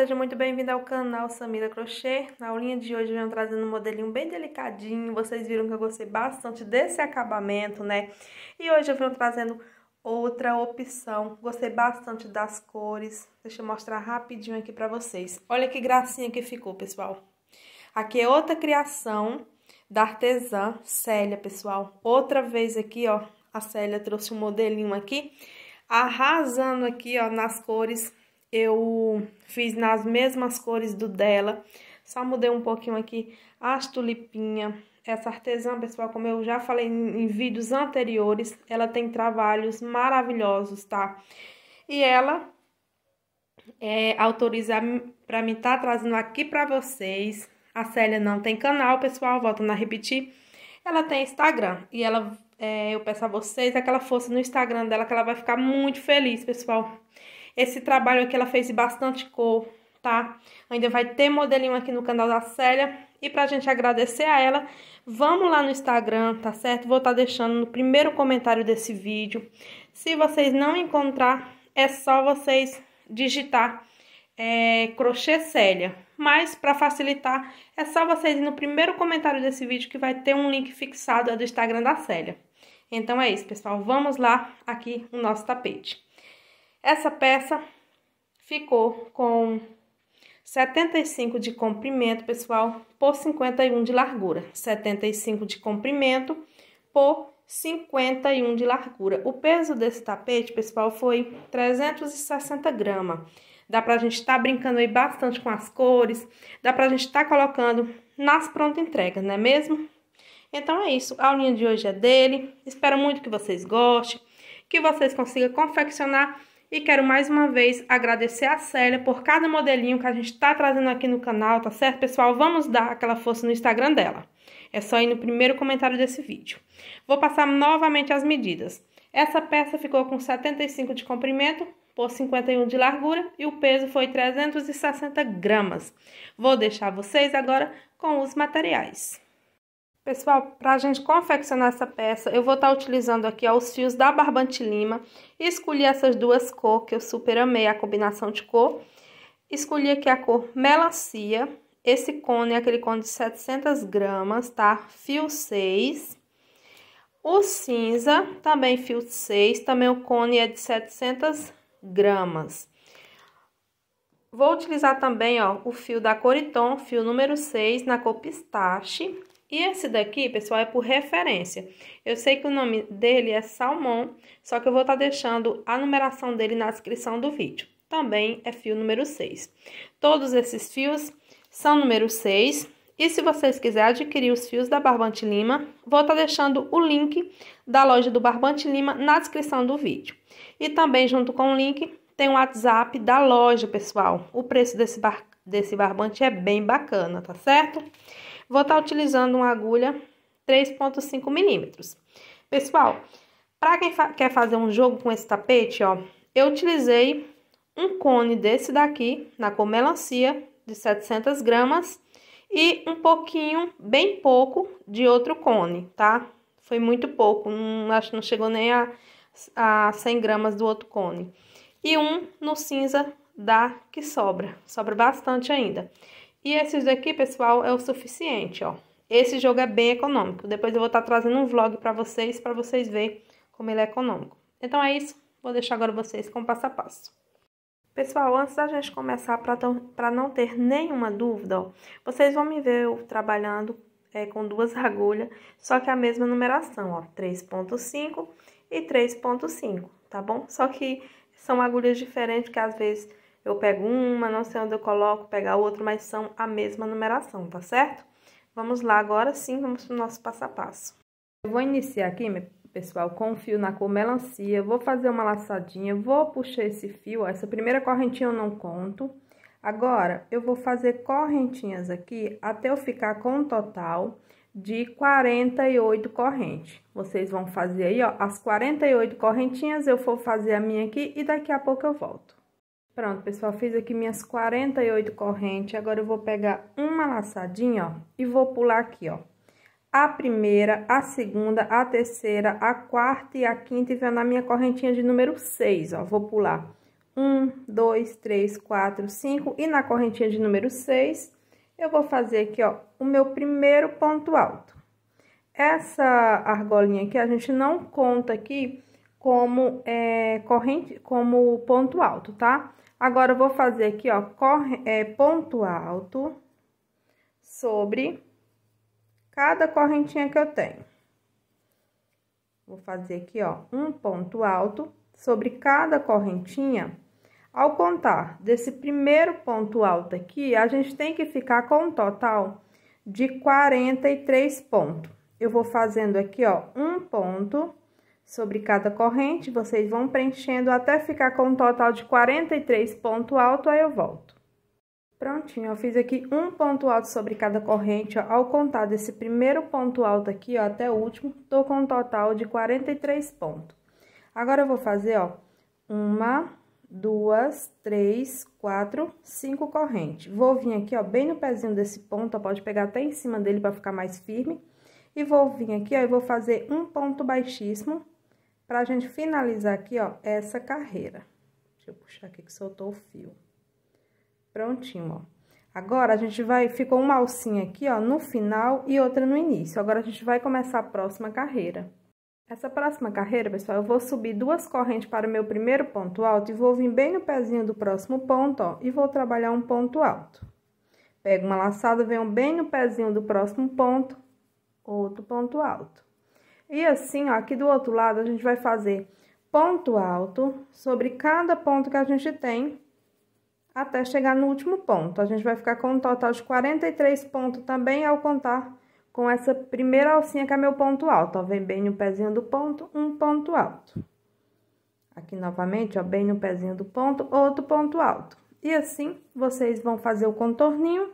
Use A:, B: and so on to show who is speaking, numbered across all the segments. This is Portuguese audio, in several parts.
A: seja muito bem-vindo ao canal Samira Crochê. Na aulinha de hoje eu venho trazendo um modelinho bem delicadinho, vocês viram que eu gostei bastante desse acabamento, né? E hoje eu venho trazendo outra opção, gostei bastante das cores, deixa eu mostrar rapidinho aqui pra vocês. Olha que gracinha que ficou, pessoal. Aqui é outra criação da artesã Célia, pessoal. Outra vez aqui, ó, a Célia trouxe um modelinho aqui, arrasando aqui, ó, nas cores eu fiz nas mesmas cores do dela, só mudei um pouquinho aqui as tulipinhas. Essa artesã, pessoal, como eu já falei em, vídeos anteriores, ela tem trabalhos maravilhosos, tá? E ela é, autoriza para mim estar tá trazendo aqui para vocês. A Célia não tem canal, pessoal, voltando a repetir. Ela tem Instagram e ela, é, eu peço a vocês aquela é força no Instagram dela que ela vai ficar muito feliz, pessoal. Esse trabalho aqui ela fez bastante cor, tá? Ainda vai ter modelinho aqui no canal da Célia. E pra gente agradecer a ela, vamos lá no Instagram, tá certo? Vou estar tá deixando no primeiro comentário desse vídeo. Se vocês não encontrar, é só vocês digitar é, crochê Célia. Mas para facilitar, é só vocês ir no primeiro comentário desse vídeo que vai ter um link fixado do Instagram da Célia. Então é isso, pessoal. Vamos lá aqui no nosso tapete. Essa peça ficou com 75 de comprimento, pessoal, por 51 de largura. 75 de comprimento por 51 de largura. O peso desse tapete, pessoal, foi 360 gramas. Dá pra gente estar tá brincando aí bastante com as cores, dá pra gente estar tá colocando nas prontas entregas, não é mesmo? Então é isso, a aulinha de hoje é dele. Espero muito que vocês gostem, que vocês consigam confeccionar e quero mais uma vez agradecer a Célia por cada modelinho que a gente está trazendo aqui no canal, tá certo, pessoal? Vamos dar aquela força no Instagram dela. É só ir no primeiro comentário desse vídeo. Vou passar novamente as medidas. Essa peça ficou com 75 de comprimento por 51 de largura e o peso foi 360 gramas. Vou deixar vocês agora com os materiais. Pessoal, para a gente confeccionar essa peça, eu vou estar tá utilizando aqui ó, os fios da Barbante Lima. Escolhi essas duas cores, que eu super amei a combinação de cor. Escolhi aqui a cor Melancia. Esse cone é aquele cone de 700 gramas, tá? Fio 6. O cinza, também fio 6, também o cone é de 700 gramas. Vou utilizar também, ó, o fio da Coriton, fio número 6, na cor pistache. E esse daqui, pessoal, é por referência. Eu sei que o nome dele é Salmão, só que eu vou estar tá deixando a numeração dele na descrição do vídeo. Também é fio número 6. Todos esses fios são número 6. E se vocês quiserem adquirir os fios da Barbante Lima, vou estar tá deixando o link da loja do Barbante Lima na descrição do vídeo. E também, junto com o link, tem o WhatsApp da loja, pessoal. O preço desse, bar... desse barbante é bem bacana, tá certo? Vou estar tá utilizando uma agulha 3.5 milímetros. Pessoal, para quem fa quer fazer um jogo com esse tapete, ó, eu utilizei um cone desse daqui, na cor melancia, de 700 gramas, e um pouquinho, bem pouco, de outro cone, tá? Foi muito pouco, não, acho que não chegou nem a, a 100 gramas do outro cone. E um no cinza da que sobra, sobra bastante ainda. E esses daqui, pessoal, é o suficiente, ó. Esse jogo é bem econômico. Depois eu vou estar tá trazendo um vlog para vocês, para vocês verem como ele é econômico. Então é isso. Vou deixar agora vocês com o passo a passo. Pessoal, antes da gente começar, para não ter nenhuma dúvida, ó, vocês vão me ver eu trabalhando é, com duas agulhas, só que a mesma numeração, ó, 3.5 e 3.5, tá bom? Só que são agulhas diferentes que às vezes eu pego uma, não sei onde eu coloco, pegar outra, mas são a mesma numeração, tá certo? Vamos lá agora sim, vamos pro nosso passo a passo. Eu vou iniciar aqui, pessoal, com o fio na cor melancia, vou fazer uma laçadinha, vou puxar esse fio, ó, essa primeira correntinha eu não conto. Agora, eu vou fazer correntinhas aqui até eu ficar com um total de 48 correntes. Vocês vão fazer aí, ó, as 48 correntinhas, eu vou fazer a minha aqui e daqui a pouco eu volto. Pronto, pessoal, fiz aqui minhas 48 correntes. Agora eu vou pegar uma laçadinha, ó, e vou pular aqui, ó. A primeira, a segunda, a terceira, a quarta e a quinta, e vem na minha correntinha de número 6, ó. Vou pular um, dois, três, quatro, cinco, e na correntinha de número 6, eu vou fazer aqui, ó, o meu primeiro ponto alto. Essa argolinha aqui, a gente não conta aqui como é, corrente, como ponto alto, Tá? Agora, eu vou fazer aqui, ó, corre, é, ponto alto sobre cada correntinha que eu tenho. Vou fazer aqui, ó, um ponto alto sobre cada correntinha. Ao contar desse primeiro ponto alto aqui, a gente tem que ficar com um total de 43 pontos. Eu vou fazendo aqui, ó, um ponto sobre cada corrente, vocês vão preenchendo até ficar com um total de 43 ponto alto, aí eu volto. Prontinho, eu fiz aqui um ponto alto sobre cada corrente, ó, ao contar desse primeiro ponto alto aqui, ó, até o último, tô com um total de 43 pontos. Agora, eu vou fazer, ó, uma, duas, três, quatro, cinco correntes. Vou vir aqui, ó, bem no pezinho desse ponto, ó, pode pegar até em cima dele para ficar mais firme. E vou vir aqui, ó, e vou fazer um ponto baixíssimo Pra gente finalizar aqui, ó, essa carreira. Deixa eu puxar aqui que soltou o fio. Prontinho, ó. Agora, a gente vai... Ficou uma alcinha aqui, ó, no final e outra no início. Agora, a gente vai começar a próxima carreira. Essa próxima carreira, pessoal, eu vou subir duas correntes para o meu primeiro ponto alto e vou vir bem no pezinho do próximo ponto, ó, e vou trabalhar um ponto alto. Pego uma laçada, venho bem no pezinho do próximo ponto, outro ponto alto. E assim, ó, aqui do outro lado, a gente vai fazer ponto alto sobre cada ponto que a gente tem até chegar no último ponto. A gente vai ficar com um total de 43 pontos também ao contar com essa primeira alcinha que é meu ponto alto, ó, vem bem no pezinho do ponto, um ponto alto. Aqui novamente, ó, bem no pezinho do ponto, outro ponto alto. E assim, vocês vão fazer o contorninho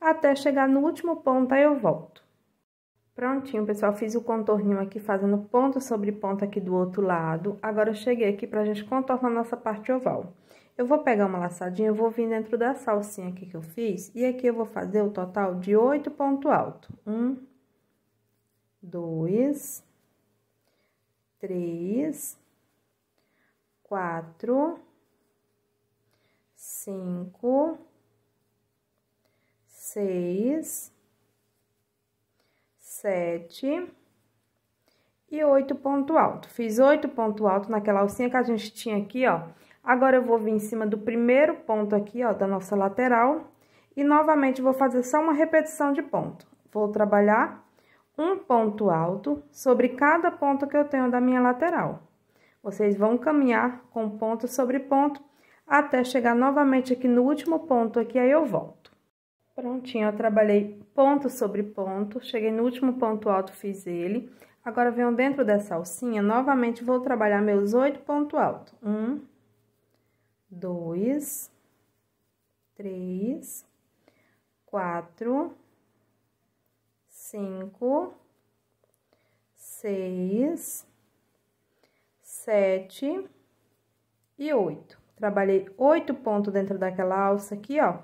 A: até chegar no último ponto, aí eu volto. Prontinho, pessoal, fiz o contorninho aqui fazendo ponto sobre ponto aqui do outro lado. Agora, eu cheguei aqui pra gente contornar nossa parte oval. Eu vou pegar uma laçadinha, eu vou vir dentro da salsinha aqui que eu fiz, e aqui eu vou fazer o total de oito ponto alto. Um, dois, três, quatro, cinco, seis sete e oito ponto alto. Fiz oito ponto alto naquela alcinha que a gente tinha aqui, ó. Agora, eu vou vir em cima do primeiro ponto aqui, ó, da nossa lateral. E, novamente, vou fazer só uma repetição de ponto. Vou trabalhar um ponto alto sobre cada ponto que eu tenho da minha lateral. Vocês vão caminhar com ponto sobre ponto até chegar novamente aqui no último ponto aqui, aí eu volto. Prontinho, eu trabalhei ponto sobre ponto, cheguei no último ponto alto, fiz ele. Agora, venho dentro dessa alcinha, novamente vou trabalhar meus oito pontos altos. Um, dois, três, quatro, cinco, seis, sete e oito. Trabalhei oito pontos dentro daquela alça aqui, ó.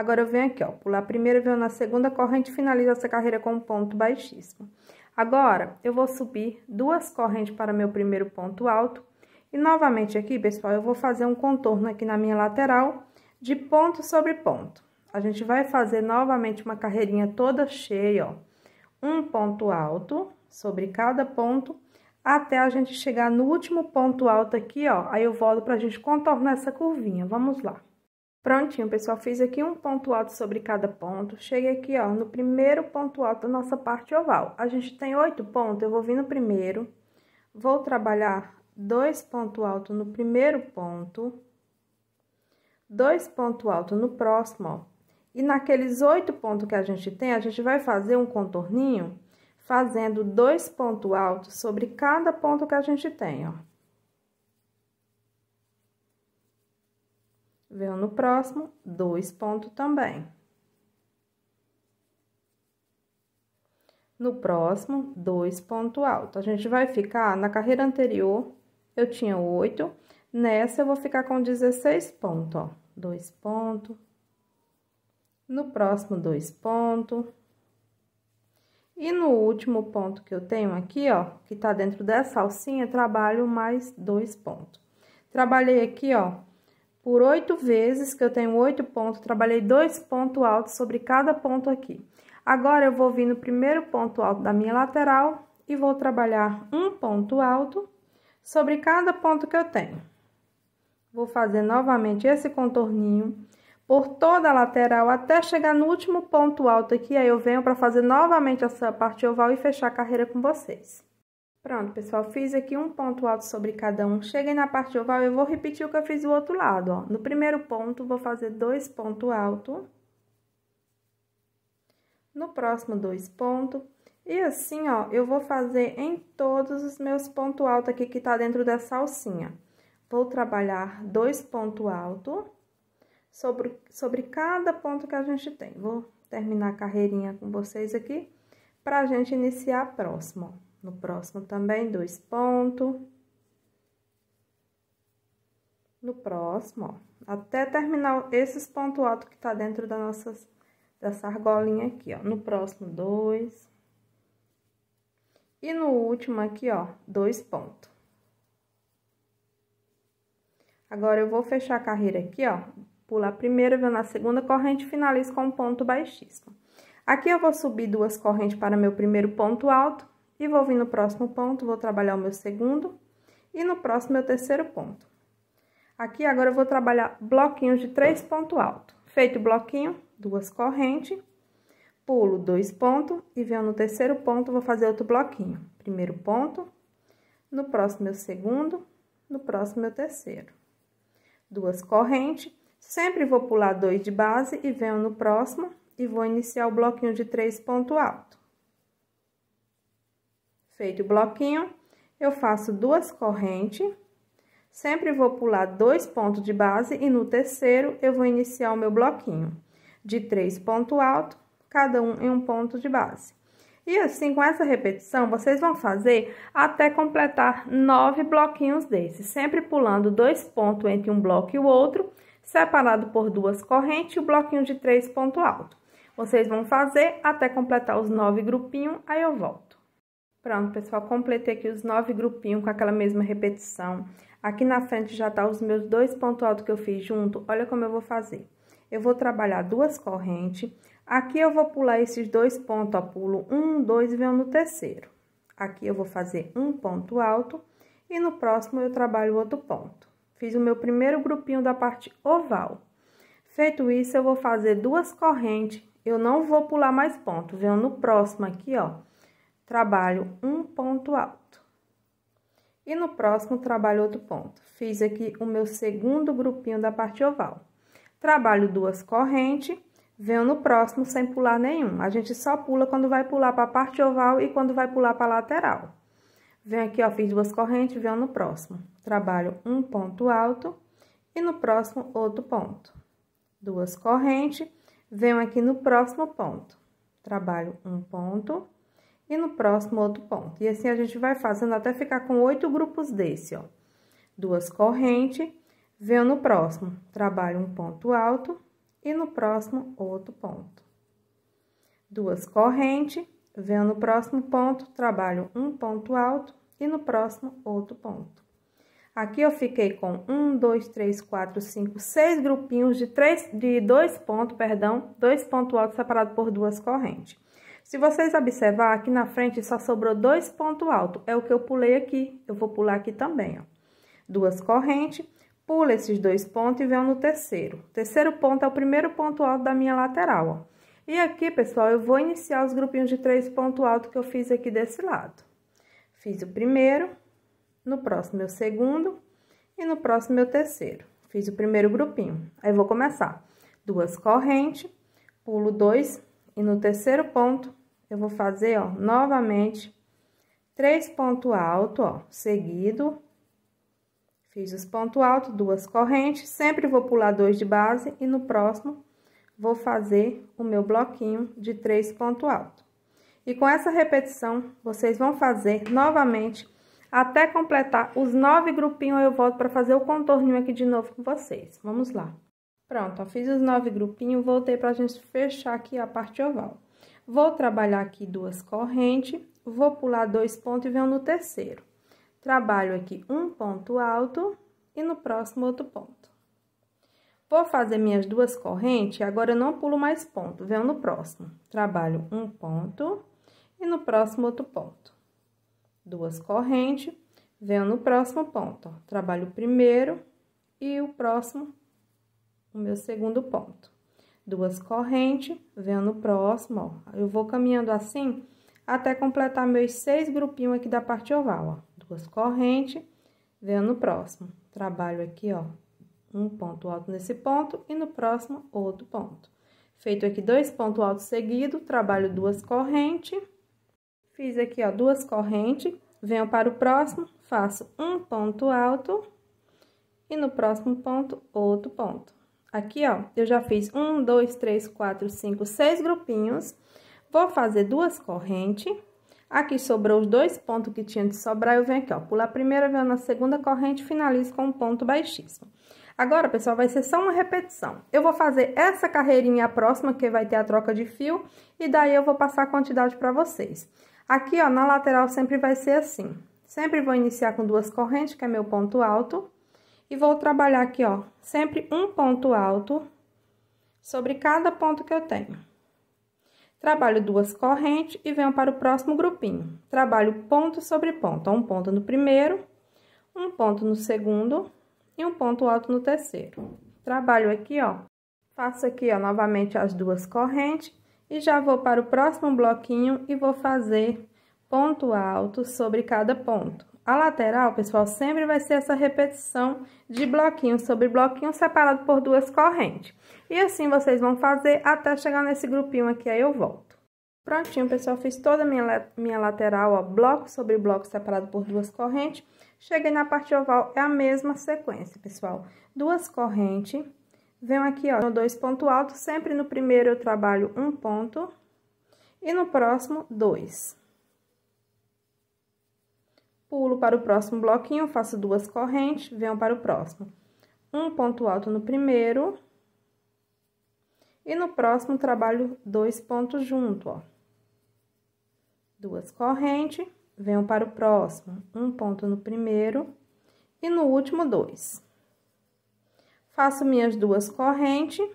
A: Agora eu venho aqui, ó, pular a primeira, venho na segunda corrente, finalizo essa carreira com um ponto baixíssimo. Agora, eu vou subir duas correntes para meu primeiro ponto alto. E novamente aqui, pessoal, eu vou fazer um contorno aqui na minha lateral de ponto sobre ponto. A gente vai fazer novamente uma carreirinha toda cheia, ó. Um ponto alto sobre cada ponto, até a gente chegar no último ponto alto aqui, ó. Aí eu volto pra gente contornar essa curvinha. Vamos lá. Prontinho, pessoal, fiz aqui um ponto alto sobre cada ponto. Cheguei aqui, ó, no primeiro ponto alto da nossa parte oval. A gente tem oito pontos, eu vou vir no primeiro. Vou trabalhar dois pontos altos no primeiro ponto. Dois pontos altos no próximo, ó. E naqueles oito pontos que a gente tem, a gente vai fazer um contorninho fazendo dois pontos altos sobre cada ponto que a gente tem, ó. Venho no próximo, dois pontos também. No próximo, dois ponto alto. A gente vai ficar, na carreira anterior, eu tinha oito. Nessa, eu vou ficar com 16 pontos, ó. Dois pontos. No próximo, dois pontos. E no último ponto que eu tenho aqui, ó, que tá dentro dessa alcinha, trabalho mais dois pontos. Trabalhei aqui, ó, por oito vezes, que eu tenho oito pontos, trabalhei dois pontos altos sobre cada ponto aqui. Agora, eu vou vir no primeiro ponto alto da minha lateral e vou trabalhar um ponto alto sobre cada ponto que eu tenho. Vou fazer novamente esse contorninho por toda a lateral até chegar no último ponto alto aqui, aí eu venho para fazer novamente essa parte oval e fechar a carreira com vocês. Pronto, pessoal, fiz aqui um ponto alto sobre cada um. Cheguei na parte oval, eu vou repetir o que eu fiz do outro lado, ó. No primeiro ponto, vou fazer dois pontos altos. No próximo, dois pontos. E assim, ó, eu vou fazer em todos os meus pontos altos aqui que tá dentro da salsinha. Vou trabalhar dois pontos altos sobre, sobre cada ponto que a gente tem. Vou terminar a carreirinha com vocês aqui, pra gente iniciar a próxima, ó. No próximo também, dois pontos. No próximo, ó, até terminar esses pontos altos que tá dentro da nossa, dessa argolinha aqui, ó. No próximo, dois. E no último aqui, ó, dois pontos. Agora, eu vou fechar a carreira aqui, ó, pular a primeira, venho na segunda corrente finalizo com um ponto baixíssimo. Aqui eu vou subir duas correntes para meu primeiro ponto alto e vou vir no próximo ponto, vou trabalhar o meu segundo e no próximo meu terceiro ponto. Aqui agora eu vou trabalhar bloquinhos de três pontos alto. Feito o bloquinho, duas correntes, pulo dois pontos e venho no terceiro ponto, vou fazer outro bloquinho. Primeiro ponto, no próximo meu segundo, no próximo meu terceiro. Duas correntes, sempre vou pular dois de base e venho no próximo e vou iniciar o bloquinho de três pontos alto. Feito o bloquinho, eu faço duas correntes. Sempre vou pular dois pontos de base e no terceiro eu vou iniciar o meu bloquinho de três ponto alto, cada um em um ponto de base. E assim, com essa repetição, vocês vão fazer até completar nove bloquinhos desses, sempre pulando dois pontos entre um bloco e o outro, separado por duas correntes e o bloquinho de três ponto alto. Vocês vão fazer até completar os nove grupinhos, aí eu volto. Pronto, pessoal, completei aqui os nove grupinhos com aquela mesma repetição. Aqui na frente já tá os meus dois pontos altos que eu fiz junto. Olha como eu vou fazer. Eu vou trabalhar duas correntes. Aqui eu vou pular esses dois pontos, ó, pulo um, dois e venho no terceiro. Aqui eu vou fazer um ponto alto e no próximo eu trabalho outro ponto. Fiz o meu primeiro grupinho da parte oval. Feito isso, eu vou fazer duas correntes. Eu não vou pular mais ponto, venho no próximo aqui, ó trabalho um ponto alto. E no próximo, trabalho outro ponto. Fiz aqui o meu segundo grupinho da parte oval. Trabalho duas correntes, venho no próximo sem pular nenhum. A gente só pula quando vai pular para a parte oval e quando vai pular para a lateral. Venho aqui, ó, fiz duas correntes, venho no próximo. Trabalho um ponto alto e no próximo outro ponto. Duas correntes, venho aqui no próximo ponto. Trabalho um ponto e no próximo outro ponto. E assim a gente vai fazendo até ficar com oito grupos desse, ó. Duas correntes, venho no próximo, trabalho um ponto alto e no próximo outro ponto. Duas correntes, venho no próximo ponto, trabalho um ponto alto e no próximo outro ponto. Aqui eu fiquei com um, dois, três, quatro, cinco, seis grupinhos de três, de dois pontos, perdão, dois pontos altos separados por duas correntes. Se vocês observar, aqui na frente só sobrou dois pontos altos. É o que eu pulei aqui. Eu vou pular aqui também, ó. Duas correntes, pula esses dois pontos e venho no terceiro. terceiro ponto é o primeiro ponto alto da minha lateral, ó. E aqui, pessoal, eu vou iniciar os grupinhos de três pontos altos que eu fiz aqui desse lado. Fiz o primeiro, no próximo eu segundo e no próximo eu terceiro. Fiz o primeiro grupinho. Aí, vou começar. Duas correntes, pulo dois e no terceiro ponto eu vou fazer, ó, novamente, três ponto alto, ó, seguido. Fiz os ponto alto, duas correntes, sempre vou pular dois de base e no próximo vou fazer o meu bloquinho de três ponto alto. E com essa repetição, vocês vão fazer novamente até completar os nove grupinhos, eu volto para fazer o contorninho aqui de novo com vocês. Vamos lá. Pronto, ó, fiz os nove grupinhos, voltei para a gente fechar aqui a parte oval. Vou trabalhar aqui duas correntes, vou pular dois pontos e venho no terceiro. Trabalho aqui um ponto alto e no próximo outro ponto. Vou fazer minhas duas correntes, agora eu não pulo mais ponto, venho no próximo. Trabalho um ponto e no próximo outro ponto. Duas correntes, venho no próximo ponto. Trabalho o primeiro e o próximo, o meu segundo ponto duas correntes, vendo o próximo, ó. Eu vou caminhando assim até completar meus seis grupinhos aqui da parte oval, ó. Duas correntes, vendo o próximo. Trabalho aqui, ó, um ponto alto nesse ponto e no próximo outro ponto. Feito aqui dois pontos altos seguidos, trabalho duas correntes. Fiz aqui, ó, duas correntes, venho para o próximo, faço um ponto alto e no próximo ponto outro ponto. Aqui, ó, eu já fiz um, dois, três, quatro, cinco, seis grupinhos. Vou fazer duas correntes. Aqui sobrou os dois pontos que tinha de sobrar, eu venho aqui, ó, pular a primeira, venho na segunda corrente, finalizo com um ponto baixíssimo. Agora, pessoal, vai ser só uma repetição. Eu vou fazer essa carreirinha próxima, que vai ter a troca de fio, e daí eu vou passar a quantidade para vocês. Aqui, ó, na lateral sempre vai ser assim. Sempre vou iniciar com duas correntes, que é meu ponto alto. E vou trabalhar aqui, ó, sempre um ponto alto sobre cada ponto que eu tenho. Trabalho duas correntes e venho para o próximo grupinho. Trabalho ponto sobre ponto, ó, um ponto no primeiro, um ponto no segundo e um ponto alto no terceiro. Trabalho aqui, ó, faço aqui, ó, novamente as duas correntes e já vou para o próximo bloquinho e vou fazer ponto alto sobre cada ponto. A lateral, pessoal, sempre vai ser essa repetição de bloquinho sobre bloquinho separado por duas correntes. E assim vocês vão fazer até chegar nesse grupinho aqui, aí eu volto. Prontinho, pessoal, fiz toda a minha, minha lateral, ó, bloco sobre bloco separado por duas correntes. Cheguei na parte oval, é a mesma sequência, pessoal. Duas correntes, venho aqui, ó, no dois ponto alto, sempre no primeiro eu trabalho um ponto e no próximo, dois. Pulo para o próximo bloquinho, faço duas correntes, venho para o próximo. Um ponto alto no primeiro. E no próximo, trabalho dois pontos junto, ó. Duas correntes, venho para o próximo. Um ponto no primeiro. E no último, dois. Faço minhas duas correntes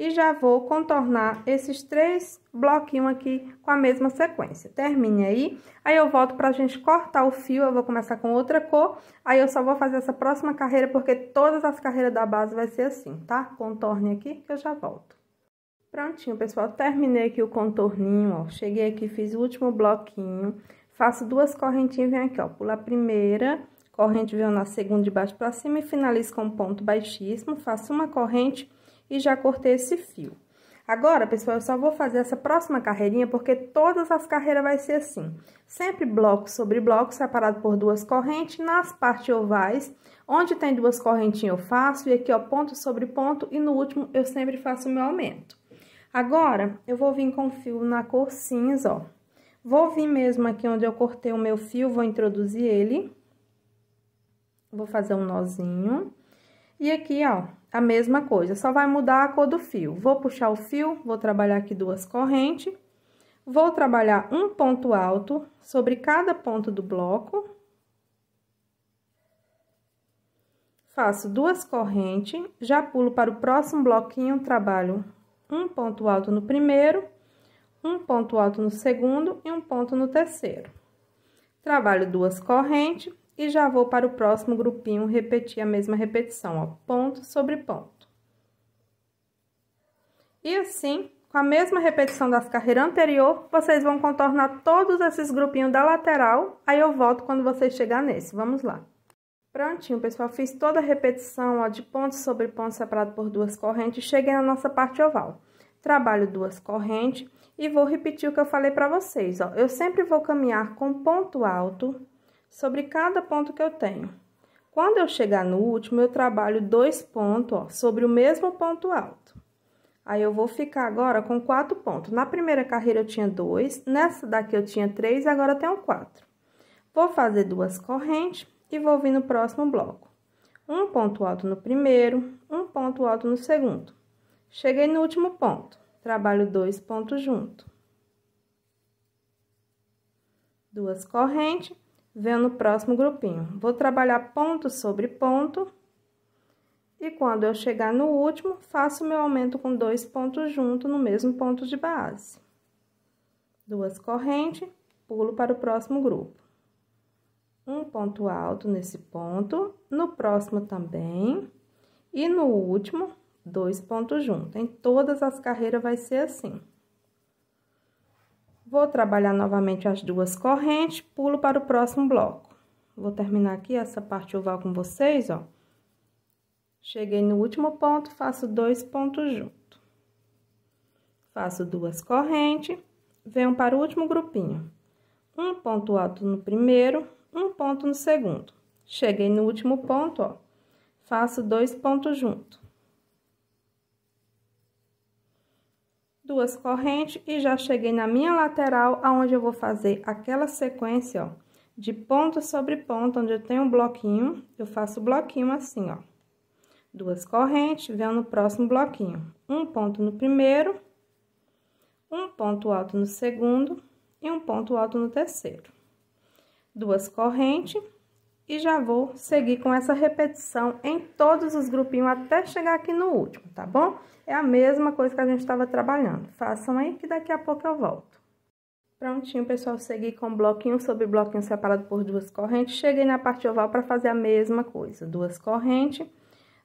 A: e já vou contornar esses três bloquinhos aqui com a mesma sequência. Termine aí, aí eu volto pra gente cortar o fio, eu vou começar com outra cor, aí eu só vou fazer essa próxima carreira, porque todas as carreiras da base vai ser assim, tá? Contorne aqui, que eu já volto. Prontinho, pessoal, terminei aqui o contorninho, ó, cheguei aqui, fiz o último bloquinho, faço duas correntinhas, venho aqui, ó, pula a primeira corrente, venho na segunda de baixo pra cima e finalizo com um ponto baixíssimo, faço uma corrente e já cortei esse fio. Agora, pessoal, eu só vou fazer essa próxima carreirinha porque todas as carreiras vai ser assim. Sempre bloco sobre bloco, separado por duas correntes. Nas partes ovais, onde tem duas correntinhas eu faço. E aqui, ó, ponto sobre ponto. E no último, eu sempre faço o meu aumento. Agora, eu vou vir com fio na cor cinza, ó. Vou vir mesmo aqui onde eu cortei o meu fio, vou introduzir ele. Vou fazer um nozinho. E aqui, ó, a mesma coisa, só vai mudar a cor do fio. Vou puxar o fio, vou trabalhar aqui duas correntes, vou trabalhar um ponto alto sobre cada ponto do bloco. Faço duas correntes, já pulo para o próximo bloquinho, trabalho um ponto alto no primeiro, um ponto alto no segundo e um ponto no terceiro. Trabalho duas correntes, e já vou para o próximo grupinho repetir a mesma repetição, ó, ponto sobre ponto. E assim, com a mesma repetição das carreiras anterior, vocês vão contornar todos esses grupinhos da lateral, aí eu volto quando vocês chegar nesse, vamos lá. Prontinho, pessoal, fiz toda a repetição, ó, de ponto sobre ponto separado por duas correntes, cheguei na nossa parte oval. Trabalho duas correntes e vou repetir o que eu falei para vocês, ó. Eu sempre vou caminhar com ponto alto sobre cada ponto que eu tenho. Quando eu chegar no último, eu trabalho dois pontos ó, sobre o mesmo ponto alto. Aí eu vou ficar agora com quatro pontos. Na primeira carreira eu tinha dois, nessa daqui eu tinha três, agora tenho quatro. Vou fazer duas correntes e vou vir no próximo bloco. Um ponto alto no primeiro, um ponto alto no segundo. Cheguei no último ponto, trabalho dois pontos junto. Duas correntes Vendo o próximo grupinho. Vou trabalhar ponto sobre ponto. E quando eu chegar no último, faço meu aumento com dois pontos junto no mesmo ponto de base. Duas correntes, pulo para o próximo grupo. Um ponto alto nesse ponto, no próximo também, e no último, dois pontos juntos. Em todas as carreiras vai ser assim. Vou trabalhar novamente as duas correntes, pulo para o próximo bloco. Vou terminar aqui essa parte oval com vocês, ó. Cheguei no último ponto, faço dois pontos junto. Faço duas correntes, venho para o último grupinho. Um ponto alto no primeiro, um ponto no segundo. Cheguei no último ponto, ó. Faço dois pontos junto. duas correntes e já cheguei na minha lateral, aonde eu vou fazer aquela sequência, ó, de ponto sobre ponto, onde eu tenho um bloquinho, eu faço bloquinho assim, ó. Duas correntes, venho no próximo bloquinho. Um ponto no primeiro, um ponto alto no segundo e um ponto alto no terceiro. Duas correntes e já vou seguir com essa repetição em todos os grupinhos até chegar aqui no último, tá bom? É a mesma coisa que a gente estava trabalhando. Façam aí que daqui a pouco eu volto. Prontinho, pessoal, segui com bloquinho sobre bloquinho separado por duas correntes. Cheguei na parte oval para fazer a mesma coisa. Duas correntes.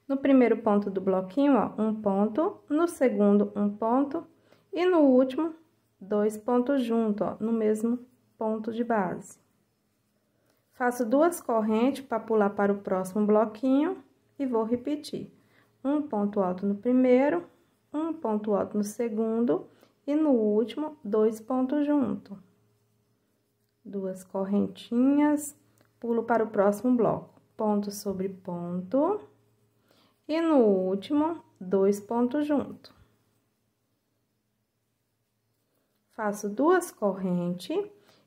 A: No primeiro ponto do bloquinho, ó, um ponto. No segundo, um ponto. E no último, dois pontos junto, ó, no mesmo ponto de base. Faço duas correntes para pular para o próximo bloquinho e vou repetir. Um ponto alto no primeiro, um ponto alto no segundo e no último, dois pontos junto. Duas correntinhas, pulo para o próximo bloco, ponto sobre ponto, e no último, dois pontos junto. Faço duas correntes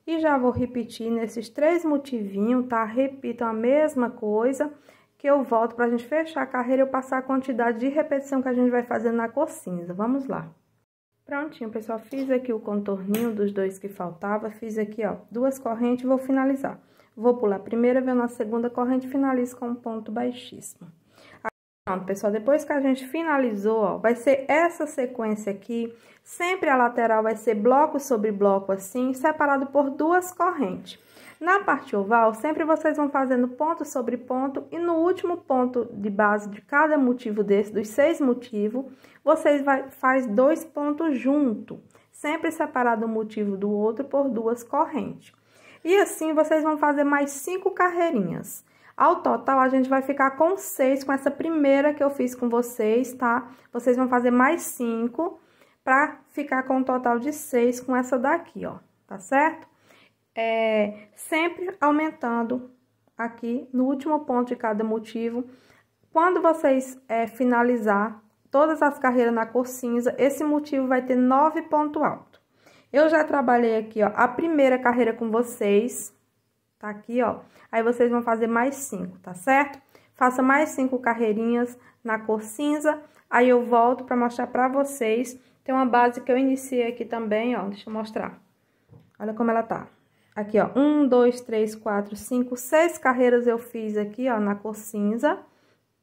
A: e já vou repetir nesses três motivinhos, tá? repito a mesma coisa que eu volto para a gente fechar a carreira e eu passar a quantidade de repetição que a gente vai fazer na cor cinza. Vamos lá. Prontinho, pessoal. Fiz aqui o contorninho dos dois que faltava. Fiz aqui, ó, duas correntes e vou finalizar. Vou pular a primeira, venho na segunda corrente e finalizo com um ponto baixíssimo. Pronto, pessoal, depois que a gente finalizou, ó, vai ser essa sequência aqui. Sempre a lateral vai ser bloco sobre bloco assim, separado por duas correntes. Na parte oval, sempre vocês vão fazendo ponto sobre ponto e no último ponto de base de cada motivo desse, dos seis motivos, vocês vai, faz dois pontos junto, sempre separado um motivo do outro por duas correntes. E assim, vocês vão fazer mais cinco carreirinhas. Ao total, a gente vai ficar com seis, com essa primeira que eu fiz com vocês, tá? Vocês vão fazer mais cinco, pra ficar com um total de seis com essa daqui, ó, tá certo? é, sempre aumentando aqui no último ponto de cada motivo. Quando vocês é, finalizar todas as carreiras na cor cinza, esse motivo vai ter nove ponto alto. Eu já trabalhei aqui, ó, a primeira carreira com vocês, tá aqui, ó. Aí vocês vão fazer mais cinco, tá certo? Faça mais cinco carreirinhas na cor cinza, aí eu volto para mostrar para vocês. Tem uma base que eu iniciei aqui também, ó, deixa eu mostrar. Olha como ela tá. Aqui, ó, um, dois, três, quatro, cinco, seis carreiras eu fiz aqui, ó, na cor cinza.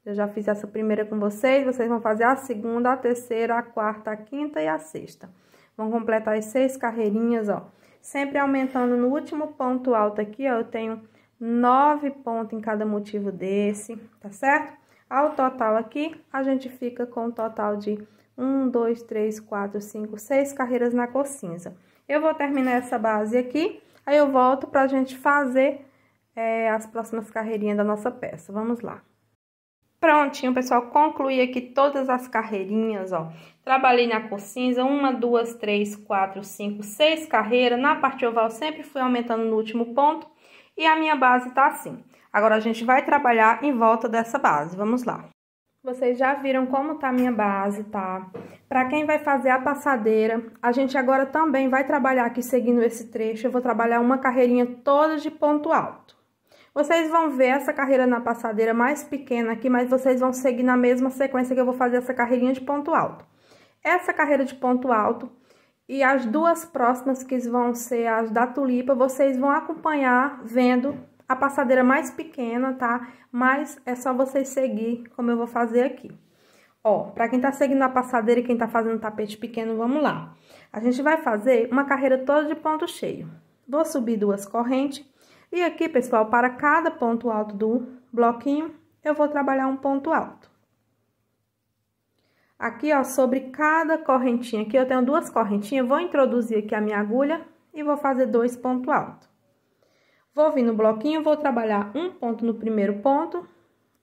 A: Eu já fiz essa primeira com vocês, vocês vão fazer a segunda, a terceira, a quarta, a quinta e a sexta. Vão completar as seis carreirinhas, ó. Sempre aumentando no último ponto alto aqui, ó, eu tenho nove pontos em cada motivo desse, tá certo? Ao total aqui, a gente fica com um total de um, dois, três, quatro, cinco, seis carreiras na cor cinza. Eu vou terminar essa base aqui Aí eu volto para a gente fazer é, as próximas carreirinhas da nossa peça. Vamos lá. Prontinho, pessoal, concluí aqui todas as carreirinhas, ó. Trabalhei na cor cinza, uma, duas, três, quatro, cinco, seis carreiras. Na parte oval sempre fui aumentando no último ponto. E a minha base tá assim. Agora, a gente vai trabalhar em volta dessa base. Vamos lá. Vocês já viram como tá a minha base, tá? Para quem vai fazer a passadeira, a gente agora também vai trabalhar aqui seguindo esse trecho. Eu vou trabalhar uma carreirinha toda de ponto alto. Vocês vão ver essa carreira na passadeira mais pequena aqui, mas vocês vão seguir na mesma sequência que eu vou fazer essa carreirinha de ponto alto. Essa carreira de ponto alto e as duas próximas, que vão ser as da tulipa, vocês vão acompanhar vendo a passadeira mais pequena, tá? Mas é só vocês seguir como eu vou fazer aqui. Ó, pra quem tá seguindo a passadeira e quem tá fazendo tapete pequeno, vamos lá. A gente vai fazer uma carreira toda de ponto cheio. Vou subir duas correntes. E aqui, pessoal, para cada ponto alto do bloquinho, eu vou trabalhar um ponto alto. Aqui, ó, sobre cada correntinha, aqui eu tenho duas correntinhas, vou introduzir aqui a minha agulha e vou fazer dois pontos altos. Vou vir no bloquinho, vou trabalhar um ponto no primeiro ponto,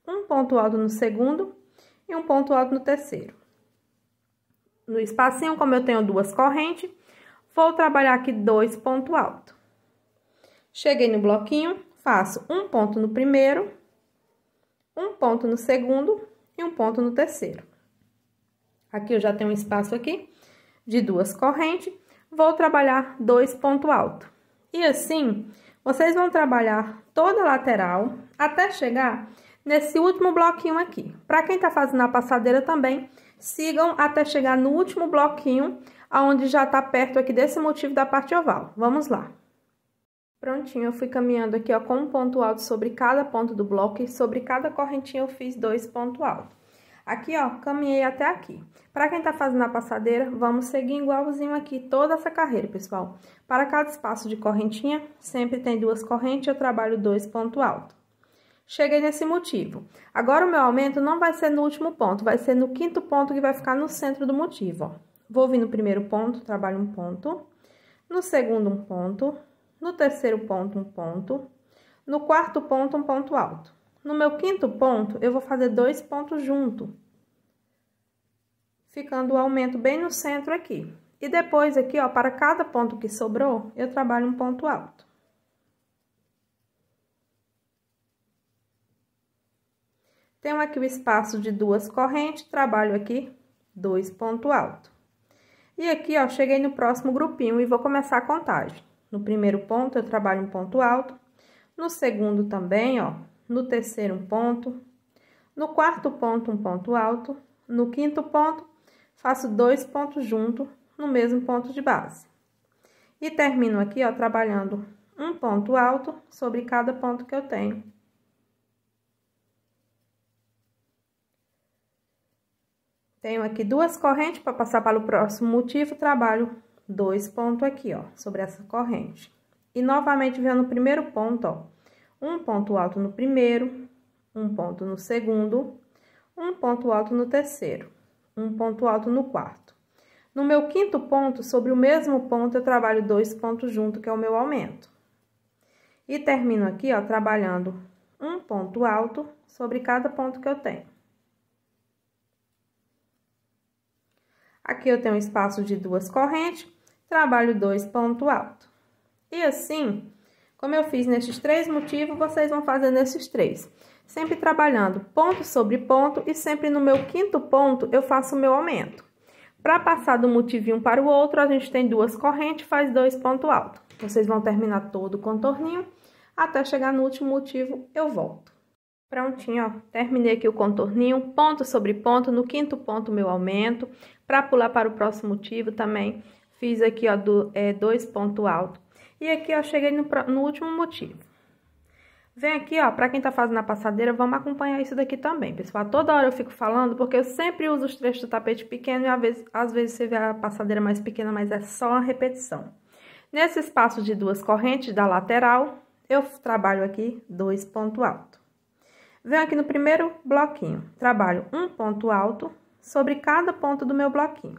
A: um ponto alto no segundo e um ponto alto no terceiro. No espacinho, como eu tenho duas correntes, vou trabalhar aqui dois pontos altos. Cheguei no bloquinho, faço um ponto no primeiro, um ponto no segundo e um ponto no terceiro. Aqui eu já tenho um espaço aqui de duas correntes, vou trabalhar dois pontos altos. E assim, vocês vão trabalhar toda a lateral até chegar nesse último bloquinho aqui. Para quem está fazendo a passadeira também, sigam até chegar no último bloquinho, aonde já está perto aqui desse motivo da parte oval. Vamos lá. Prontinho, eu fui caminhando aqui ó, com um ponto alto sobre cada ponto do bloco e sobre cada correntinha eu fiz dois pontos altos. Aqui, ó, caminhei até aqui. Para quem tá fazendo a passadeira, vamos seguir igualzinho aqui toda essa carreira, pessoal. Para cada espaço de correntinha, sempre tem duas correntes, eu trabalho dois ponto alto. Cheguei nesse motivo. Agora, o meu aumento não vai ser no último ponto, vai ser no quinto ponto que vai ficar no centro do motivo, ó. Vou vir no primeiro ponto, trabalho um ponto. No segundo, um ponto. No terceiro ponto, um ponto. No quarto ponto, um ponto alto. No meu quinto ponto, eu vou fazer dois pontos junto, ficando o aumento bem no centro aqui. E depois aqui, ó, para cada ponto que sobrou, eu trabalho um ponto alto. Tenho aqui o espaço de duas correntes, trabalho aqui dois ponto alto. E aqui, ó, cheguei no próximo grupinho e vou começar a contagem. No primeiro ponto, eu trabalho um ponto alto. No segundo também, ó, no terceiro um ponto, no quarto ponto um ponto alto, no quinto ponto faço dois pontos junto no mesmo ponto de base. E termino aqui, ó, trabalhando um ponto alto sobre cada ponto que eu tenho. Tenho aqui duas correntes para passar para o próximo motivo, trabalho dois pontos aqui, ó, sobre essa corrente. E novamente vendo no primeiro ponto, ó, um ponto alto no primeiro, um ponto no segundo, um ponto alto no terceiro, um ponto alto no quarto. No meu quinto ponto, sobre o mesmo ponto, eu trabalho dois pontos junto, que é o meu aumento. E termino aqui, ó, trabalhando um ponto alto sobre cada ponto que eu tenho. Aqui eu tenho um espaço de duas correntes, trabalho dois pontos alto. E assim, como eu fiz nesses três motivos, vocês vão fazer nesses três. Sempre trabalhando ponto sobre ponto e sempre no meu quinto ponto eu faço o meu aumento. Para passar do motivo um para o outro, a gente tem duas correntes, faz dois ponto alto. Vocês vão terminar todo o contorninho até chegar no último motivo, eu volto. Prontinho, ó. Terminei aqui o contorninho, ponto sobre ponto, no quinto ponto meu aumento. Para pular para o próximo motivo também, fiz aqui, ó, do, é, dois ponto alto e aqui, ó, cheguei no, no último motivo. Vem aqui, ó, pra quem tá fazendo a passadeira, vamos acompanhar isso daqui também, pessoal. Toda hora eu fico falando, porque eu sempre uso os trechos do tapete pequeno e às vezes, às vezes você vê a passadeira mais pequena, mas é só uma repetição. Nesse espaço de duas correntes da lateral, eu trabalho aqui dois ponto alto. Venho aqui no primeiro bloquinho, trabalho um ponto alto sobre cada ponto do meu bloquinho.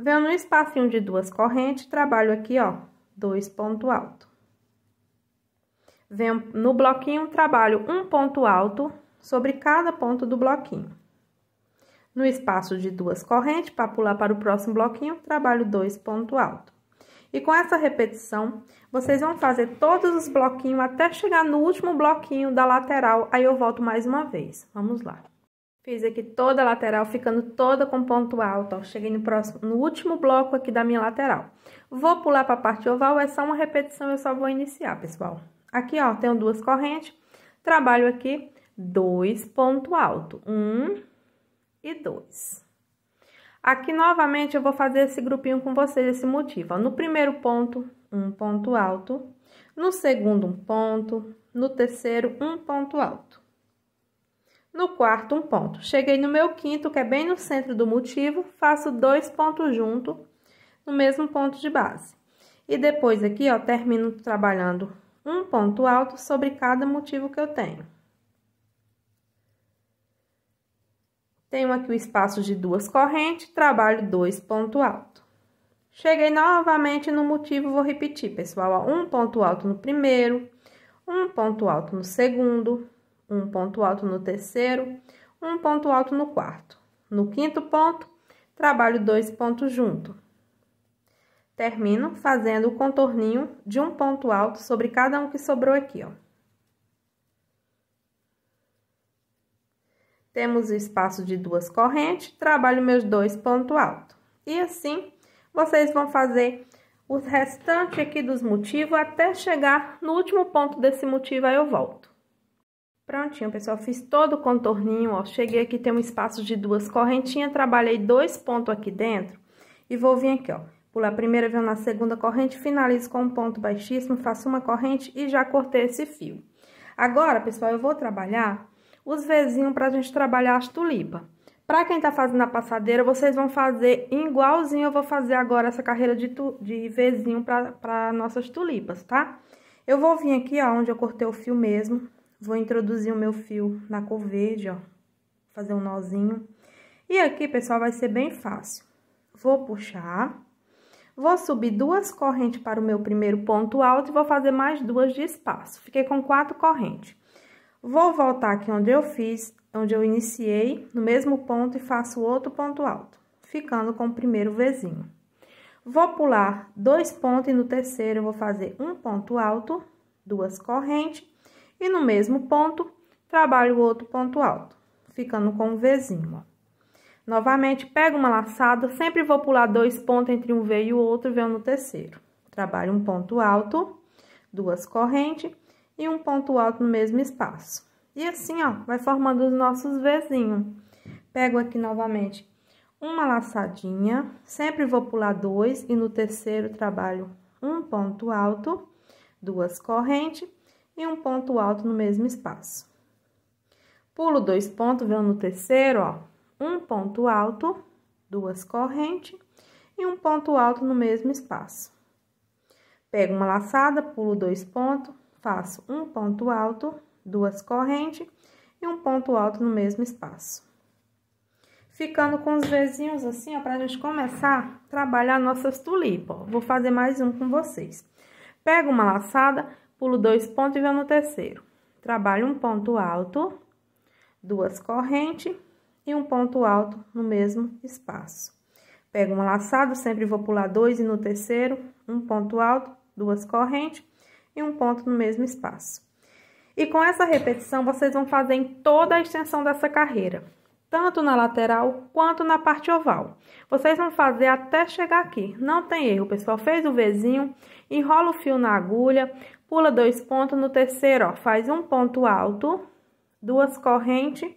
A: Vendo no espacinho de duas correntes, trabalho aqui, ó, dois pontos altos. Venho no bloquinho, trabalho um ponto alto sobre cada ponto do bloquinho. No espaço de duas correntes, para pular para o próximo bloquinho, trabalho dois pontos altos. E com essa repetição, vocês vão fazer todos os bloquinhos até chegar no último bloquinho da lateral, aí eu volto mais uma vez. Vamos lá. Fiz aqui toda a lateral, ficando toda com ponto alto, ó. Cheguei no, próximo, no último bloco aqui da minha lateral. Vou pular para a parte oval, é só uma repetição, eu só vou iniciar, pessoal. Aqui, ó, tenho duas correntes, trabalho aqui dois ponto alto. Um e dois. Aqui, novamente, eu vou fazer esse grupinho com vocês, esse motivo, ó. No primeiro ponto, um ponto alto. No segundo, um ponto. No terceiro, um ponto alto no quarto um ponto. Cheguei no meu quinto, que é bem no centro do motivo, faço dois pontos junto no mesmo ponto de base. E depois aqui, ó, termino trabalhando um ponto alto sobre cada motivo que eu tenho. Tenho aqui o espaço de duas correntes, trabalho dois ponto alto. Cheguei novamente no motivo, vou repetir, pessoal, ó, um ponto alto no primeiro, um ponto alto no segundo, um ponto alto no terceiro, um ponto alto no quarto. No quinto ponto, trabalho dois pontos junto. Termino fazendo o contorninho de um ponto alto sobre cada um que sobrou aqui, ó. Temos o espaço de duas correntes, trabalho meus dois pontos altos. E assim, vocês vão fazer o restante aqui dos motivos até chegar no último ponto desse motivo, aí eu volto. Prontinho, pessoal, fiz todo o contorninho, ó, cheguei aqui, tem um espaço de duas correntinhas, trabalhei dois pontos aqui dentro e vou vir aqui, ó, pular a primeira, venho na segunda corrente, finalizo com um ponto baixíssimo, faço uma corrente e já cortei esse fio. Agora, pessoal, eu vou trabalhar os vezinhos pra gente trabalhar as tulipas. Pra quem tá fazendo a passadeira, vocês vão fazer igualzinho eu vou fazer agora essa carreira de, de vezinho pra, pra nossas tulipas, tá? Eu vou vir aqui, ó, onde eu cortei o fio mesmo, Vou introduzir o meu fio na cor verde, ó. Fazer um nozinho. E aqui, pessoal, vai ser bem fácil. Vou puxar. Vou subir duas correntes para o meu primeiro ponto alto e vou fazer mais duas de espaço. Fiquei com quatro correntes. Vou voltar aqui onde eu fiz, onde eu iniciei, no mesmo ponto e faço outro ponto alto, ficando com o primeiro vizinho. Vou pular dois pontos e no terceiro eu vou fazer um ponto alto, duas correntes e no mesmo ponto, trabalho o outro ponto alto, ficando com o Vzinho, ó. Novamente, pego uma laçada, sempre vou pular dois pontos entre um V e o outro, venho no terceiro. Trabalho um ponto alto, duas correntes e um ponto alto no mesmo espaço. E assim, ó, vai formando os nossos Vzinhos. Pego aqui novamente uma laçadinha, sempre vou pular dois e no terceiro trabalho um ponto alto, duas correntes e um ponto alto no mesmo espaço. Pulo dois pontos, venho no terceiro, ó, um ponto alto, duas correntes e um ponto alto no mesmo espaço. Pego uma laçada, pulo dois pontos, faço um ponto alto, duas correntes e um ponto alto no mesmo espaço. Ficando com os vizinhos assim, ó, pra gente começar a trabalhar nossas tulipas, ó. Vou fazer mais um com vocês. Pego uma laçada, pulo dois pontos e venho no terceiro. Trabalho um ponto alto, duas correntes e um ponto alto no mesmo espaço. Pego um laçado, sempre vou pular dois e no terceiro, um ponto alto, duas correntes e um ponto no mesmo espaço. E com essa repetição, vocês vão fazer em toda a extensão dessa carreira, tanto na lateral quanto na parte oval. Vocês vão fazer até chegar aqui, não tem erro, pessoal. Fez o Vzinho, enrola o fio na agulha, pula dois pontos, no terceiro, ó, faz um ponto alto, duas correntes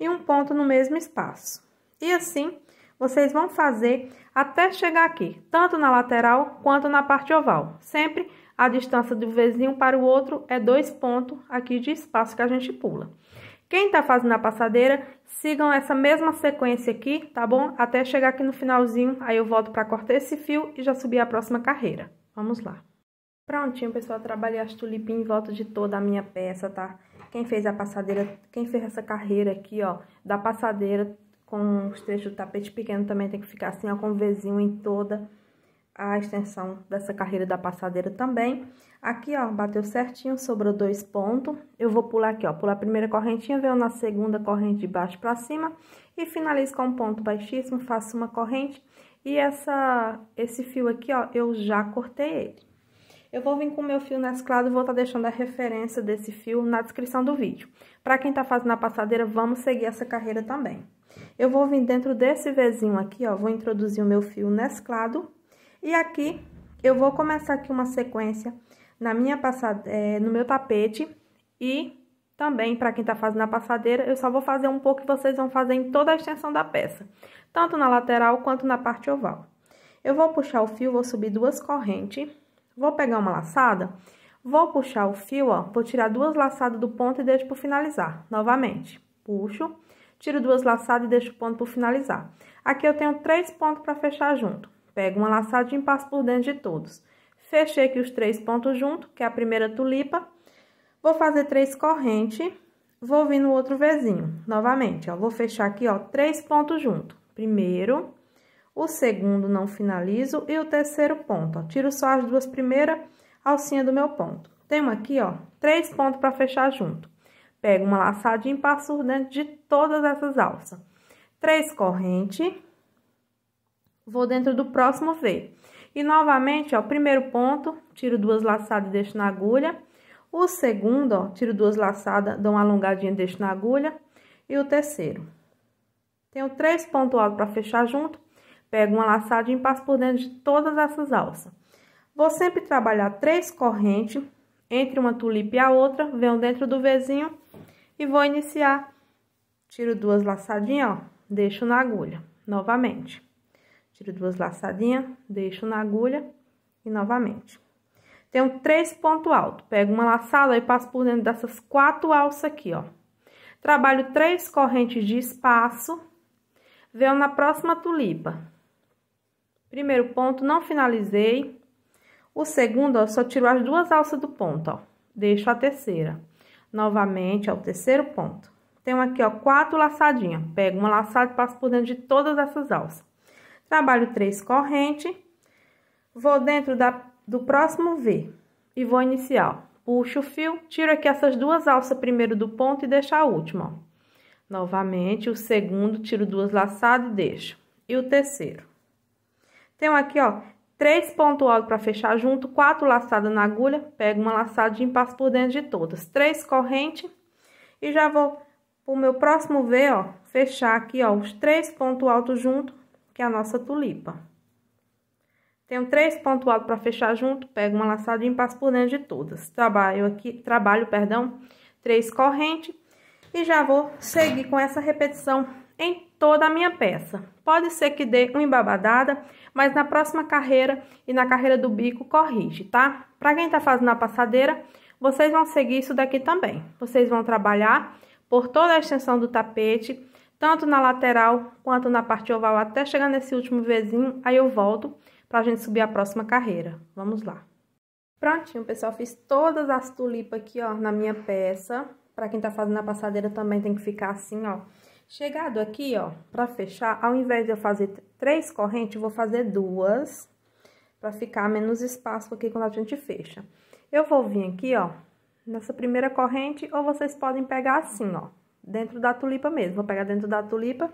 A: e um ponto no mesmo espaço. E assim, vocês vão fazer até chegar aqui, tanto na lateral quanto na parte oval. Sempre a distância do vizinho para o outro é dois pontos aqui de espaço que a gente pula. Quem tá fazendo a passadeira, sigam essa mesma sequência aqui, tá bom? Até chegar aqui no finalzinho, aí eu volto para cortar esse fio e já subir a próxima carreira. Vamos lá. Prontinho, pessoal, trabalhei as tulipinhas em volta de toda a minha peça, tá? Quem fez a passadeira, quem fez essa carreira aqui, ó, da passadeira com os trechos do tapete pequeno também tem que ficar assim, ó, com o vizinho em toda a extensão dessa carreira da passadeira também. Aqui, ó, bateu certinho, sobrou dois pontos. Eu vou pular aqui, ó, pular a primeira correntinha, venho na segunda corrente de baixo para cima e finalizo com um ponto baixíssimo, faço uma corrente. E essa, esse fio aqui, ó, eu já cortei ele. Eu vou vir com o meu fio mesclado e vou estar tá deixando a referência desse fio na descrição do vídeo. Para quem está fazendo a passadeira, vamos seguir essa carreira também. Eu vou vir dentro desse Vzinho aqui, ó, vou introduzir o meu fio mesclado. E aqui, eu vou começar aqui uma sequência na minha passada, é, no meu tapete. E também, para quem está fazendo a passadeira, eu só vou fazer um pouco que vocês vão fazer em toda a extensão da peça. Tanto na lateral, quanto na parte oval. Eu vou puxar o fio, vou subir duas correntes Vou pegar uma laçada, vou puxar o fio, ó, vou tirar duas laçadas do ponto e deixo por finalizar. Novamente, puxo, tiro duas laçadas e deixo o ponto por finalizar. Aqui eu tenho três pontos para fechar junto. Pego uma laçada e passo por dentro de todos. Fechei aqui os três pontos junto, que é a primeira tulipa. Vou fazer três correntes, vou vir no outro vizinho, novamente, ó. Vou fechar aqui, ó, três pontos junto. Primeiro, o segundo não finalizo e o terceiro ponto, ó, tiro só as duas primeiras alcinha do meu ponto. Tenho aqui, ó, três pontos para fechar junto. Pego uma laçadinha e passo dentro de todas essas alças. Três correntes, vou dentro do próximo V. E novamente, ó, primeiro ponto, tiro duas laçadas e deixo na agulha. O segundo, ó, tiro duas laçadas, dou uma alongadinha e deixo na agulha. E o terceiro. Tenho três pontos alto para fechar junto, Pego uma laçada e passo por dentro de todas essas alças. Vou sempre trabalhar três correntes entre uma tulipa e a outra, venho dentro do vizinho e vou iniciar. Tiro duas laçadinhas, ó, deixo na agulha, novamente. Tiro duas laçadinhas, deixo na agulha e novamente. Tenho três pontos altos. Pego uma laçada e passo por dentro dessas quatro alças aqui, ó. Trabalho três correntes de espaço. Venho na próxima tulipa. Primeiro ponto, não finalizei. O segundo, ó, só tiro as duas alças do ponto, ó. Deixo a terceira. Novamente, ó, o terceiro ponto. Tenho aqui, ó, quatro laçadinhas. Pego uma laçada e passo por dentro de todas essas alças. Trabalho três correntes. Vou dentro da, do próximo V e vou iniciar, Puxo o fio, tiro aqui essas duas alças primeiro do ponto e deixo a última, ó. Novamente, o segundo, tiro duas laçadas e deixo. E o terceiro. Tenho aqui, ó, três ponto alto para fechar junto, quatro laçadas na agulha, pego uma laçada e passo por dentro de todas. Três correntes e já vou pro meu próximo V, ó, fechar aqui, ó, os três ponto alto junto, que é a nossa tulipa. Tenho três ponto alto para fechar junto, pego uma laçada e passo por dentro de todas. Trabalho aqui, trabalho, perdão, três correntes e já vou seguir com essa repetição em toda a minha peça. Pode ser que dê uma embabadada, mas na próxima carreira e na carreira do bico corrige, tá? Para quem tá fazendo a passadeira, vocês vão seguir isso daqui também. Vocês vão trabalhar por toda a extensão do tapete, tanto na lateral quanto na parte oval, até chegar nesse último vezinho aí eu volto para a gente subir a próxima carreira. Vamos lá. Prontinho, pessoal, fiz todas as tulipas aqui, ó, na minha peça. Para quem tá fazendo a passadeira também tem que ficar assim, ó, Chegado aqui, ó, pra fechar, ao invés de eu fazer três correntes, vou fazer duas, pra ficar menos espaço aqui quando a gente fecha. Eu vou vir aqui, ó, nessa primeira corrente, ou vocês podem pegar assim, ó, dentro da tulipa mesmo. Vou pegar dentro da tulipa,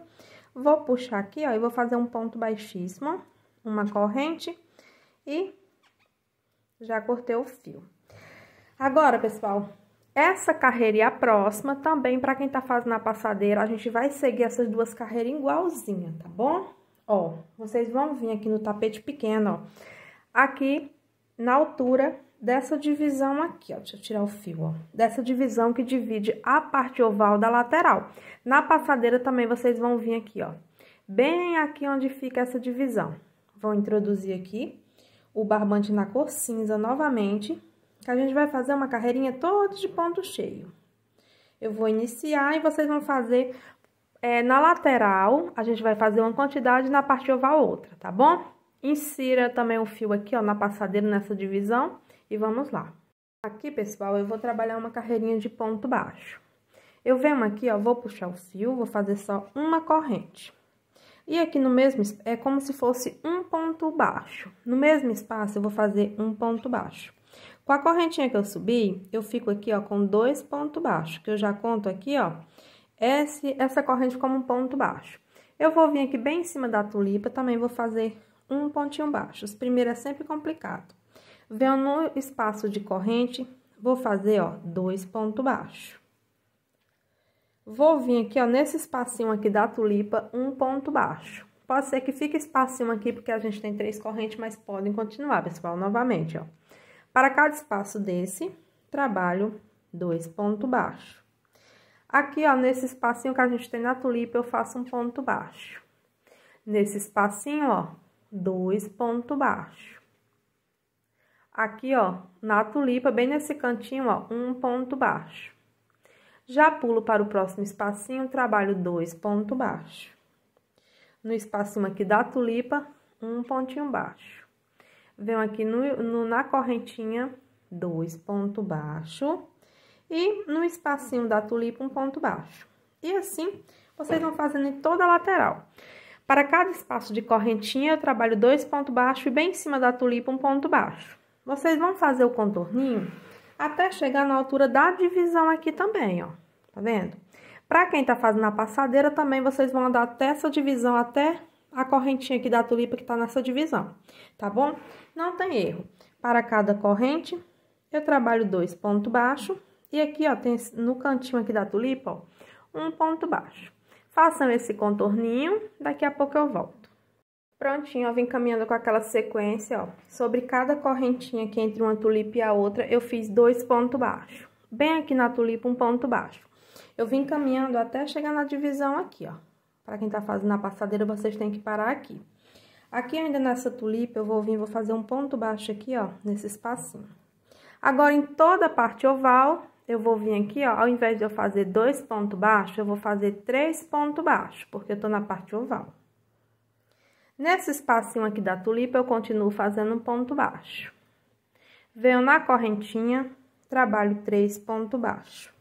A: vou puxar aqui, ó, e vou fazer um ponto baixíssimo, uma corrente, e já cortei o fio. Agora, pessoal, essa carreira e a próxima, também para quem tá fazendo a passadeira, a gente vai seguir essas duas carreiras igualzinha, tá bom? Ó, vocês vão vir aqui no tapete pequeno, ó. Aqui, na altura dessa divisão aqui, ó. Deixa eu tirar o fio, ó. Dessa divisão que divide a parte oval da lateral. Na passadeira também vocês vão vir aqui, ó. Bem aqui onde fica essa divisão. Vão introduzir aqui o barbante na cor cinza novamente que a gente vai fazer uma carreirinha toda de ponto cheio. Eu vou iniciar e vocês vão fazer é, na lateral, a gente vai fazer uma quantidade na parte oval outra, tá bom? Insira também o fio aqui, ó, na passadeira nessa divisão e vamos lá. Aqui, pessoal, eu vou trabalhar uma carreirinha de ponto baixo. Eu venho aqui, ó, vou puxar o fio, vou fazer só uma corrente. E aqui no mesmo, é como se fosse um ponto baixo. No mesmo espaço, eu vou fazer um ponto baixo. Com a correntinha que eu subi, eu fico aqui, ó, com dois pontos baixos, que eu já conto aqui, ó, esse, essa corrente como um ponto baixo. Eu vou vir aqui bem em cima da tulipa, também vou fazer um pontinho baixo. Os primeiros é sempre complicado. Venho no espaço de corrente, vou fazer, ó, dois pontos baixos. Vou vir aqui, ó, nesse espacinho aqui da tulipa, um ponto baixo. Pode ser que fique espacinho aqui, porque a gente tem três correntes, mas podem continuar, pessoal, novamente, ó. Para cada espaço desse, trabalho dois ponto baixo. Aqui, ó, nesse espacinho que a gente tem na tulipa, eu faço um ponto baixo. Nesse espacinho, ó, dois ponto baixo. Aqui, ó, na tulipa, bem nesse cantinho, ó, um ponto baixo. Já pulo para o próximo espacinho, trabalho dois ponto baixo. No espacinho aqui da tulipa, um pontinho baixo venho aqui no, no, na correntinha, dois ponto baixo, e no espacinho da tulipa, um ponto baixo. E assim, vocês vão fazendo em toda a lateral. Para cada espaço de correntinha, eu trabalho dois pontos baixos e bem em cima da tulipa, um ponto baixo. Vocês vão fazer o contorninho até chegar na altura da divisão aqui também, ó. Tá vendo? Para quem tá fazendo a passadeira, também vocês vão andar até essa divisão, até a correntinha aqui da tulipa que tá nessa divisão, tá bom? Não tem erro. Para cada corrente, eu trabalho dois pontos baixos. E aqui, ó, tem no cantinho aqui da tulipa, ó, um ponto baixo. Façam esse contorninho, daqui a pouco eu volto. Prontinho, ó, vim caminhando com aquela sequência, ó. Sobre cada correntinha aqui entre uma tulipa e a outra, eu fiz dois pontos baixos. Bem aqui na tulipa, um ponto baixo. Eu vim caminhando até chegar na divisão aqui, ó. Para quem tá fazendo a passadeira, vocês têm que parar aqui. Aqui ainda nessa tulipa, eu vou vir, vou fazer um ponto baixo aqui, ó, nesse espacinho. Agora, em toda a parte oval, eu vou vir aqui, ó, ao invés de eu fazer dois pontos baixos, eu vou fazer três pontos baixos, porque eu tô na parte oval. Nesse espacinho aqui da tulipa, eu continuo fazendo um ponto baixo. Venho na correntinha, trabalho três pontos baixos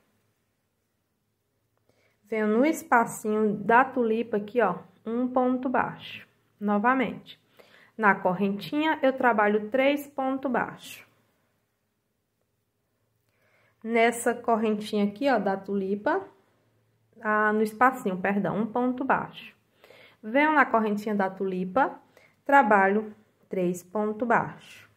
A: venho no espacinho da tulipa aqui, ó, um ponto baixo. Novamente. Na correntinha, eu trabalho três pontos baixos. Nessa correntinha aqui, ó, da tulipa, ah, no espacinho, perdão, um ponto baixo. Venho na correntinha da tulipa, trabalho três pontos baixos.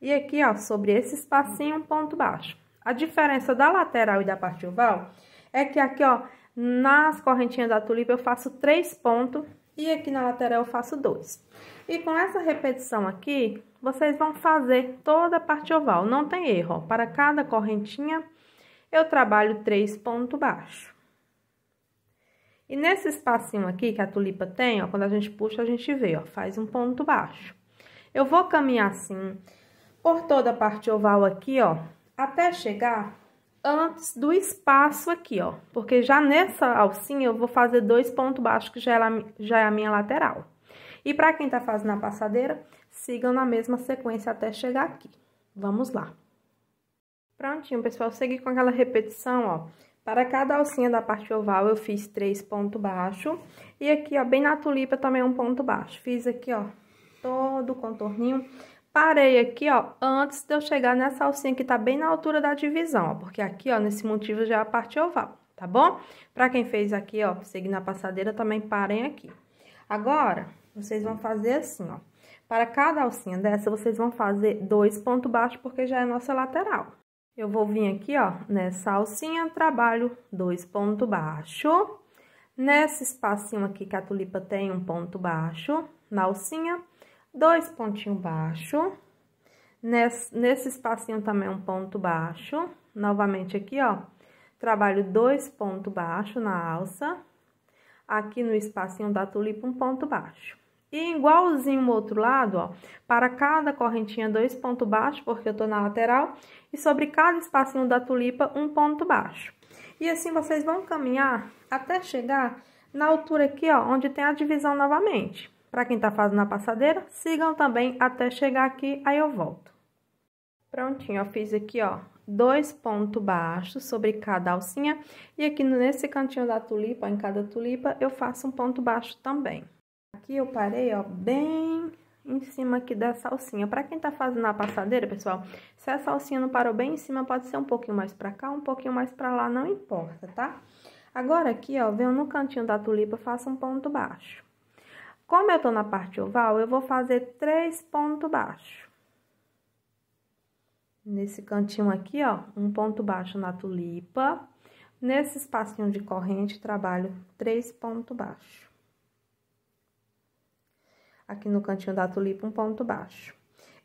A: E aqui, ó, sobre esse espacinho, um ponto baixo. A diferença da lateral e da parte oval é que aqui, ó, nas correntinhas da tulipa eu faço três pontos e aqui na lateral eu faço dois. E com essa repetição aqui, vocês vão fazer toda a parte oval, não tem erro. Ó. Para cada correntinha, eu trabalho três pontos baixos. E nesse espacinho aqui que a tulipa tem, ó, quando a gente puxa, a gente vê, ó, faz um ponto baixo. Eu vou caminhar assim por toda a parte oval aqui, ó, até chegar antes do espaço aqui, ó. Porque já nessa alcinha eu vou fazer dois pontos baixos, que já é, já é a minha lateral. E para quem tá fazendo a passadeira, sigam na mesma sequência até chegar aqui. Vamos lá. Prontinho, pessoal. Segui com aquela repetição, ó. Para cada alcinha da parte oval, eu fiz três pontos baixos. E aqui, ó, bem na tulipa também um ponto baixo. Fiz aqui, ó, todo o contorninho. Parei aqui, ó, antes de eu chegar nessa alcinha que tá bem na altura da divisão, ó, porque aqui, ó, nesse motivo já é a parte oval, tá bom? Pra quem fez aqui, ó, seguindo a passadeira, também parem aqui. Agora, vocês vão fazer assim, ó. Para cada alcinha dessa, vocês vão fazer dois pontos baixos, porque já é nossa lateral. Eu vou vir aqui, ó, nessa alcinha, trabalho dois pontos baixos. Nesse espacinho aqui que a tulipa tem um ponto baixo, na alcinha, dois pontinhos baixo. Nesse, nesse espacinho também um ponto baixo. Novamente aqui, ó, trabalho dois pontos baixo na alça. Aqui no espacinho da tulipa, um ponto baixo. E igualzinho o outro lado, ó, para cada correntinha, dois pontos baixos, porque eu tô na lateral. E sobre cada espacinho da tulipa, um ponto baixo. E assim vocês vão caminhar até chegar na altura aqui, ó, onde tem a divisão novamente. Para quem está fazendo a passadeira, sigam também até chegar aqui, aí eu volto. Prontinho, eu fiz aqui, ó, dois pontos baixos sobre cada alcinha. E aqui nesse cantinho da tulipa, em cada tulipa, eu faço um ponto baixo também. Aqui eu parei, ó, bem em cima aqui dessa alcinha. Para quem tá fazendo a passadeira, pessoal, se essa alcinha não parou bem em cima, pode ser um pouquinho mais para cá, um pouquinho mais para lá, não importa, tá? Agora aqui, ó, venho no cantinho da tulipa, faço um ponto baixo. Como eu estou na parte oval, eu vou fazer três pontos baixos. Nesse cantinho aqui, ó, um ponto baixo na tulipa. Nesse espacinho de corrente, trabalho três pontos baixos. Aqui no cantinho da tulipa, um ponto baixo.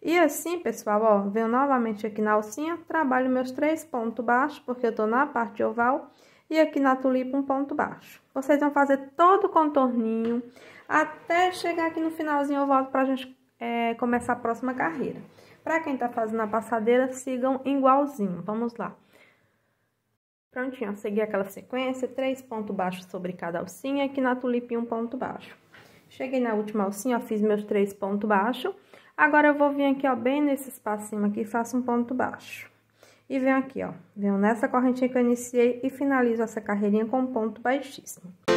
A: E assim, pessoal, ó, venho novamente aqui na alcinha, trabalho meus três pontos baixos, porque eu tô na parte oval, e aqui na tulipa um ponto baixo. Vocês vão fazer todo o contorninho até chegar aqui no finalzinho eu volto pra gente é, começar a próxima carreira. Pra quem tá fazendo a passadeira, sigam igualzinho, vamos lá. Prontinho, segui aquela sequência, três pontos baixos sobre cada alcinha, aqui na tulipa um ponto baixo. Cheguei na última alcinha, ó, fiz meus três pontos baixos. Agora, eu vou vir aqui, ó, bem nesse espacinho aqui, faço um ponto baixo. E venho aqui, ó, venho nessa correntinha que eu iniciei e finalizo essa carreirinha com um ponto baixíssimo.